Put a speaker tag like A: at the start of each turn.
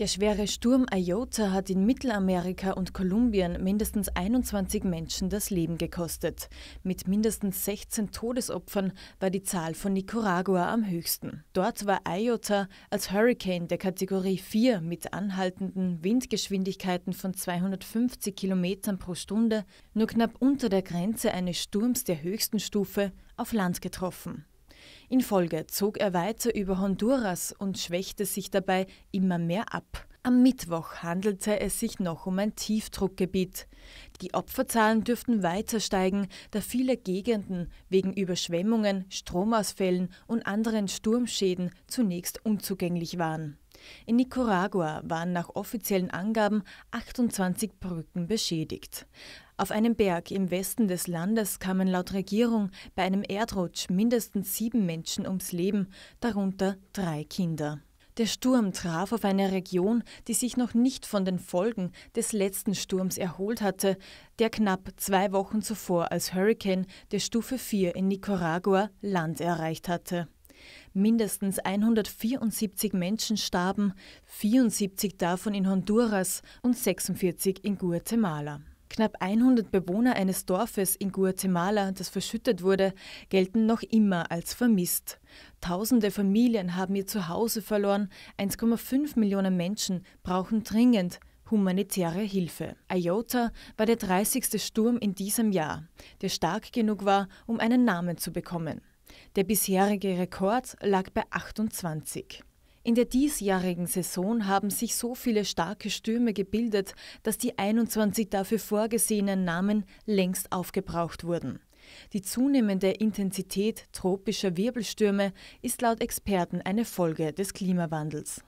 A: Der schwere Sturm Iota hat in Mittelamerika und Kolumbien mindestens 21 Menschen das Leben gekostet. Mit mindestens 16 Todesopfern war die Zahl von Nicaragua am höchsten. Dort war Iota als Hurricane der Kategorie 4 mit anhaltenden Windgeschwindigkeiten von 250 km pro Stunde nur knapp unter der Grenze eines Sturms der höchsten Stufe auf Land getroffen. In Folge zog er weiter über Honduras und schwächte sich dabei immer mehr ab. Am Mittwoch handelte es sich noch um ein Tiefdruckgebiet. Die Opferzahlen dürften weiter steigen, da viele Gegenden wegen Überschwemmungen, Stromausfällen und anderen Sturmschäden zunächst unzugänglich waren. In Nicaragua waren nach offiziellen Angaben 28 Brücken beschädigt. Auf einem Berg im Westen des Landes kamen laut Regierung bei einem Erdrutsch mindestens sieben Menschen ums Leben, darunter drei Kinder. Der Sturm traf auf eine Region, die sich noch nicht von den Folgen des letzten Sturms erholt hatte, der knapp zwei Wochen zuvor als Hurrikan der Stufe 4 in Nicaragua Land erreicht hatte. Mindestens 174 Menschen starben, 74 davon in Honduras und 46 in Guatemala. Knapp 100 Bewohner eines Dorfes in Guatemala, das verschüttet wurde, gelten noch immer als vermisst. Tausende Familien haben ihr Zuhause verloren, 1,5 Millionen Menschen brauchen dringend humanitäre Hilfe. Iota war der 30. Sturm in diesem Jahr, der stark genug war, um einen Namen zu bekommen. Der bisherige Rekord lag bei 28. In der diesjährigen Saison haben sich so viele starke Stürme gebildet, dass die 21 dafür vorgesehenen Namen längst aufgebraucht wurden. Die zunehmende Intensität tropischer Wirbelstürme ist laut Experten eine Folge des Klimawandels.